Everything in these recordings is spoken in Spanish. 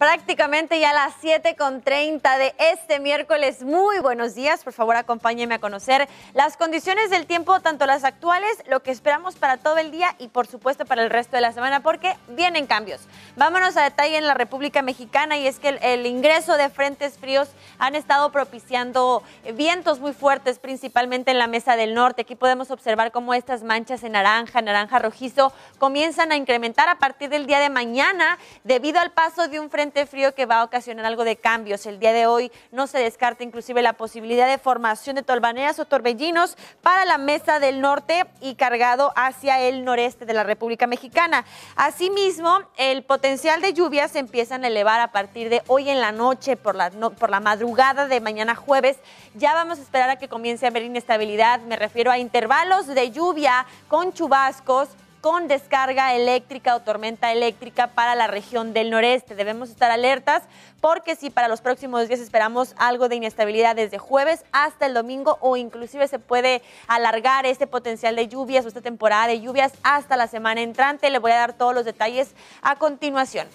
prácticamente ya a las 7.30 de este miércoles. Muy buenos días, por favor acompáñenme a conocer las condiciones del tiempo, tanto las actuales, lo que esperamos para todo el día y por supuesto para el resto de la semana, porque vienen cambios. Vámonos a detalle en la República Mexicana y es que el, ingreso de frentes fríos han estado propiciando vientos muy fuertes, principalmente en la mesa del norte. Aquí podemos observar cómo estas manchas en naranja, naranja rojizo, comienzan a incrementar a partir del día de mañana debido al paso de un frente frío que va a ocasionar algo de cambios. El día de hoy no se descarta inclusive la posibilidad de formación de tolvaneras o torbellinos para la mesa del norte y cargado hacia el noreste de la República Mexicana. Asimismo, el potencial de lluvias se empieza a elevar a partir de hoy en la noche, por la, por la madrugada de mañana jueves. Ya vamos a esperar a que comience a haber inestabilidad, me refiero a intervalos de lluvia con chubascos con descarga eléctrica o tormenta eléctrica para la región del noreste. Debemos estar alertas porque si para los próximos días esperamos algo de inestabilidad desde jueves hasta el domingo o inclusive se puede alargar este potencial de lluvias o esta temporada de lluvias hasta la semana entrante, le voy a dar todos los detalles a continuación.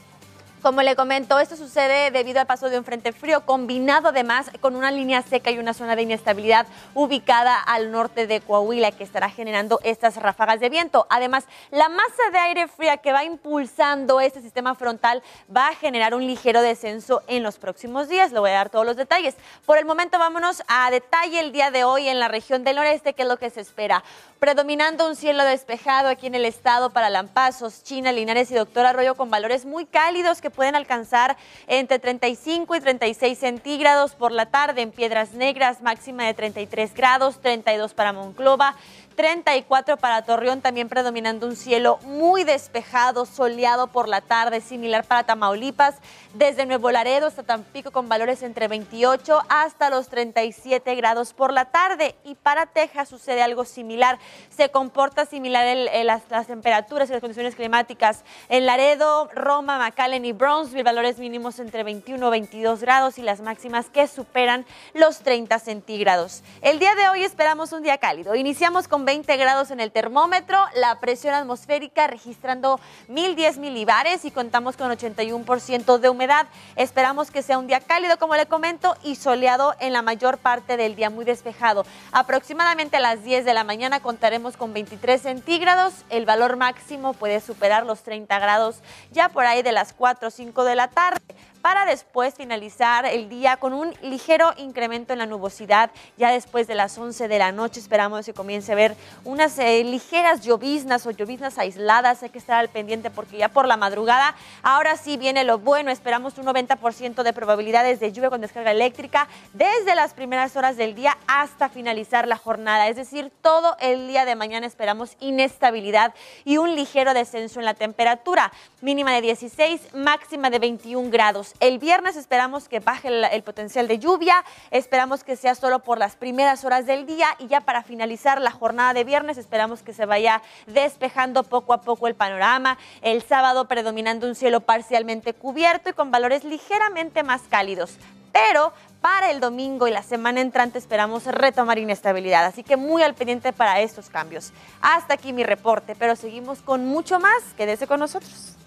Como le comento, esto sucede debido al paso de un frente frío, combinado además con una línea seca y una zona de inestabilidad ubicada al norte de Coahuila, que estará generando estas ráfagas de viento. Además, la masa de aire fría que va impulsando este sistema frontal va a generar un ligero descenso en los próximos días. Le voy a dar todos los detalles. Por el momento, vámonos a detalle el día de hoy en la región del noreste, que es lo que se espera. Predominando un cielo despejado aquí en el estado para Lampazos, China, Linares y Doctor Arroyo con valores muy cálidos que pueden alcanzar entre 35 y 36 centígrados por la tarde en Piedras Negras, máxima de 33 grados, 32 para Monclova, 34 para Torreón, también predominando un cielo muy despejado, soleado por la tarde, similar para Tamaulipas, desde Nuevo Laredo hasta Tampico con valores entre 28 hasta los 37 grados por la tarde. Y para Texas sucede algo similar, se comporta similar las, temperaturas y las condiciones climáticas. En Laredo, Roma, McAllen y Brownsville, valores mínimos entre 21 y 22 grados y las máximas que superan los 30 centígrados. El día de hoy esperamos un día cálido. Iniciamos con 20 grados en el termómetro, la presión atmosférica registrando 1010 milibares y contamos con 81% de humedad. Esperamos que sea un día cálido, como le comento, y soleado en la mayor parte del día, muy despejado. Aproximadamente a las 10 de la mañana contaremos con 23 centígrados, el valor máximo puede superar los 30 grados ya por ahí de las 4 o 5 de la tarde para después finalizar el día con un ligero incremento en la nubosidad. Ya después de las 11 de la noche esperamos que comience a ver unas eh, ligeras lloviznas o lloviznas aisladas. Hay que estar al pendiente porque ya por la madrugada, ahora sí viene lo bueno. Esperamos un 90% de probabilidades de lluvia con descarga eléctrica desde las primeras horas del día hasta finalizar la jornada. Es decir, todo el día de mañana esperamos inestabilidad y un ligero descenso en la temperatura, mínima de 16, máxima de 21 grados. El viernes esperamos que baje el, potencial de lluvia, esperamos que sea solo por las primeras horas del día y ya para finalizar la jornada de viernes esperamos que se vaya despejando poco a poco el panorama. El sábado predominando un cielo parcialmente cubierto y con valores ligeramente más cálidos. Pero para el domingo y la semana entrante esperamos retomar inestabilidad, así que muy al pendiente para estos cambios. Hasta aquí mi reporte, pero seguimos con mucho más. Quédese con nosotros.